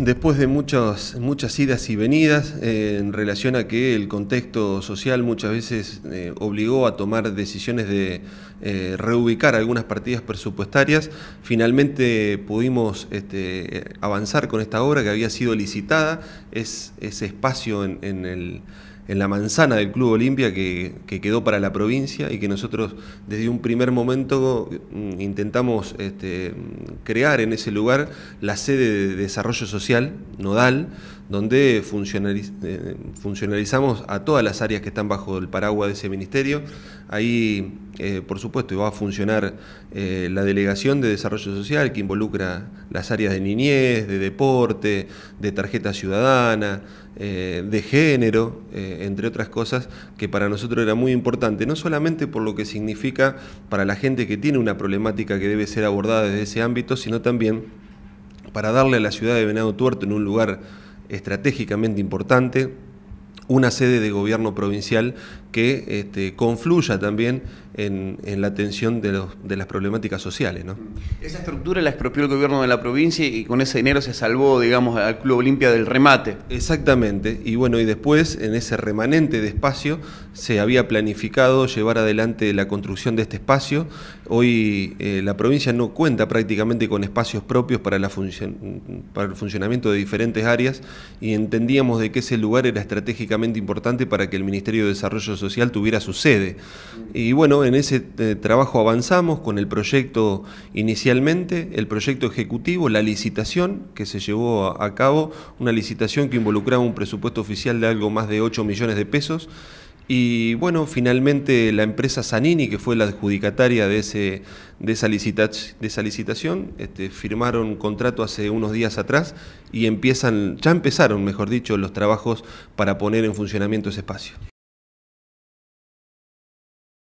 Después de muchas, muchas idas y venidas eh, en relación a que el contexto social muchas veces eh, obligó a tomar decisiones de eh, reubicar algunas partidas presupuestarias, finalmente pudimos este, avanzar con esta obra que había sido licitada, es ese espacio en el en la manzana del Club Olimpia que, quedó para la provincia y que nosotros desde un primer momento mm, intentamos este, mm, crear en ese lugar la sede de desarrollo social nodal donde eh, funcionalizamos a todas las áreas que están bajo el paraguas de ese ministerio. Ahí, eh, por supuesto, iba a funcionar eh, la Delegación de Desarrollo Social, que involucra las áreas de niñez, de deporte, de tarjeta ciudadana, de género, entre otras cosas, que para nosotros era muy importante, no solamente por lo que significa para la gente que tiene una problemática que debe ser abordada desde ese ámbito, sino también para darle a la ciudad de Venado Tuerto en un lugar estratégicamente importante, una sede de gobierno provincial que este, confluya también en, la atención de, las problemáticas sociales. Esa estructura la expropió el gobierno de la provincia y con ese dinero se salvó, digamos, al Club Olimpia del remate. Exactamente, y bueno, y después en ese remanente de espacio se había planificado llevar adelante la construcción de este espacio. Hoy eh, la provincia no cuenta prácticamente con espacios propios para, para el funcionamiento de diferentes áreas y entendíamos de que ese lugar era estratégicamente importante para que el Ministerio de Desarrollo Social tuviera su sede. Y bueno, en ese eh, trabajo avanzamos con el proyecto inicialmente, el proyecto ejecutivo, la licitación que se llevó a, cabo, una licitación que involucraba un presupuesto oficial de algo más de 8 millones de pesos. Y bueno, finalmente la empresa Sanini, que fue la adjudicataria de, ese, de, esa, de esa licitación, este, firmaron un contrato hace unos días atrás y empiezan, ya empezaron, mejor dicho, los trabajos para poner en funcionamiento ese espacio.